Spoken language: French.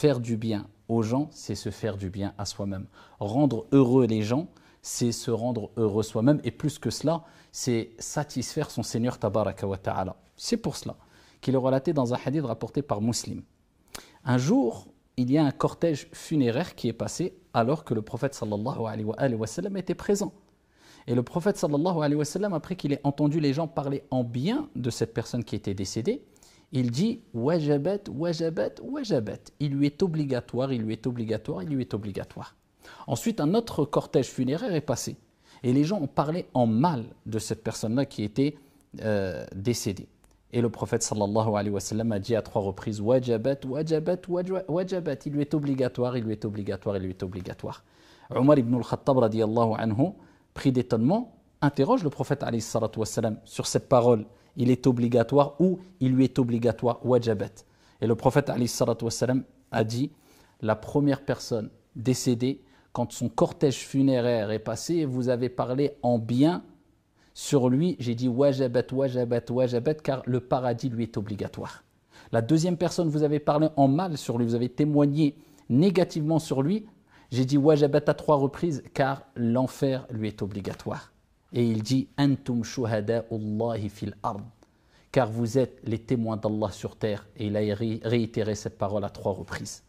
Faire du bien aux gens, c'est se faire du bien à soi-même. Rendre heureux les gens, c'est se rendre heureux soi-même. Et plus que cela, c'est satisfaire son Seigneur Tabaraka wa Ta'ala. C'est pour cela qu'il est relaté dans un hadith rapporté par Muslim. Un jour, il y a un cortège funéraire qui est passé alors que le prophète sallallahu alayhi wa était présent. Et le prophète sallallahu alayhi wa sallam, après qu'il ait entendu les gens parler en bien de cette personne qui était décédée, il dit wajabat, wajabat, wajabat. Il lui est obligatoire, il lui est obligatoire, il lui est obligatoire. Ensuite, un autre cortège funéraire est passé. Et les gens ont parlé en mal de cette personne-là qui était euh, décédée. Et le prophète sallallahu alayhi wa sallam a dit à trois reprises Wajabat, wajabat, wajabat. Il lui est obligatoire, il lui est obligatoire, il lui est obligatoire. Omar ibn al-Khattab radiallahu anhu, pris d'étonnement, interroge le prophète alayhi wa sallam sur cette parole il est obligatoire ou il lui est obligatoire, wajabat. Et le prophète a dit La première personne décédée, quand son cortège funéraire est passé vous avez parlé en bien sur lui, j'ai dit wajabat, wajabat, wajabat, car le paradis lui est obligatoire. La deuxième personne, vous avez parlé en mal sur lui, vous avez témoigné négativement sur lui, j'ai dit wajabat à trois reprises, car l'enfer lui est obligatoire. Et il dit Antum fil ard. Car vous êtes les témoins d'Allah sur terre. Et il a réitéré cette parole à trois reprises.